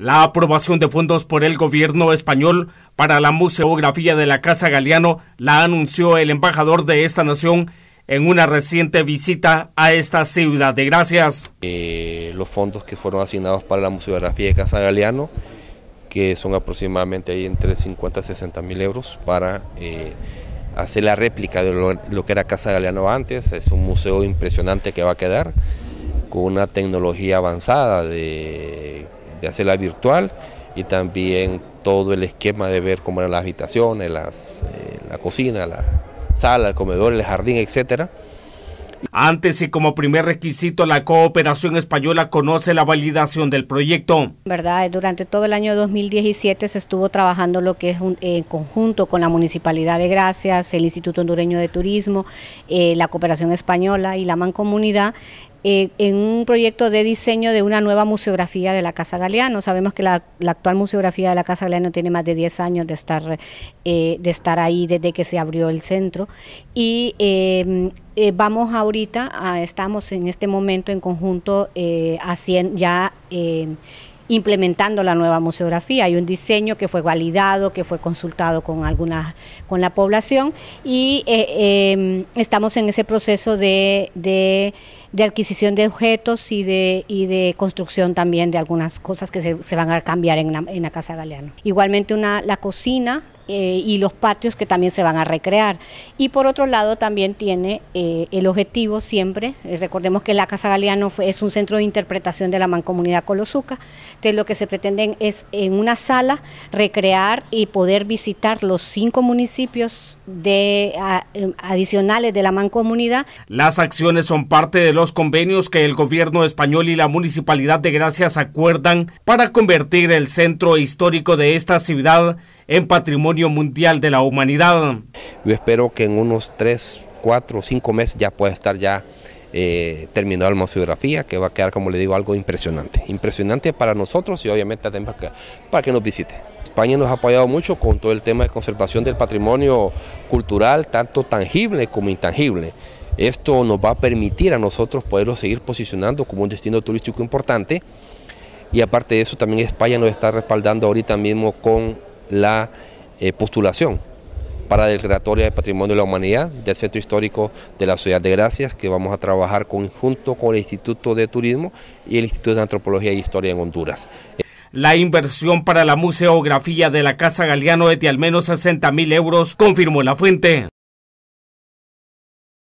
La aprobación de fondos por el gobierno español para la museografía de la Casa Galeano la anunció el embajador de esta nación en una reciente visita a esta ciudad de Gracias. Eh, los fondos que fueron asignados para la museografía de Casa Galeano, que son aproximadamente ahí entre 50 y 60 mil euros para eh, hacer la réplica de lo que era Casa Galeano antes. Es un museo impresionante que va a quedar con una tecnología avanzada de de hacerla virtual y también todo el esquema de ver cómo eran las habitaciones, las, eh, la cocina, la sala, el comedor, el jardín, etc. Antes y como primer requisito, la cooperación española conoce la validación del proyecto. ¿Verdad? Durante todo el año 2017 se estuvo trabajando lo que es en conjunto con la Municipalidad de Gracias, el Instituto Hondureño de Turismo, eh, la cooperación española y la mancomunidad eh, en un proyecto de diseño de una nueva museografía de la Casa Galeano. Sabemos que la, actual museografía de la Casa Galeano tiene más de 10 años de estar, eh, de estar ahí desde que se abrió el centro y eh, vamos ahorita, estamos en este momento en conjunto haciendo ya implementando la nueva museografía. Hay un diseño que fue validado, que fue consultado con algunas, con la población y estamos en ese proceso de de adquisición de objetos y de, y de construcción también de algunas cosas que se, van a cambiar en la, Casa Galeano. Igualmente una, la cocina eh, y los patios que también se van a recrear. Y por otro lado también tiene eh, el objetivo siempre, eh, recordemos que la Casa Galeano es un centro de interpretación de la mancomunidad Colosuca, entonces lo que se pretende es en una sala recrear y poder visitar los cinco municipios de, adicionales de la mancomunidad. Las acciones son parte de los convenios que el gobierno español y la municipalidad de Gracias acuerdan para convertir el centro histórico de esta ciudad en patrimonio mundial de la humanidad. Yo espero que en unos 3 4 o cinco meses ya pueda estar ya eh, la museografía, que va a quedar, como le digo, algo impresionante. Impresionante para nosotros y obviamente para que nos visite. España nos ha apoyado mucho con todo el tema de conservación del patrimonio cultural, tanto tangible como intangible. Esto nos va a permitir a nosotros poderlo seguir posicionando como un destino turístico importante y aparte de eso también España nos está respaldando ahorita mismo con la eh, postulación para el Declaratoria de Patrimonio de la Humanidad del Centro Histórico de la Ciudad de Gracias, que vamos a trabajar conjunto con el Instituto de Turismo y el Instituto de Antropología y e Historia en Honduras. La inversión para la museografía de la Casa Galeano es de al menos 60 mil euros, confirmó la fuente.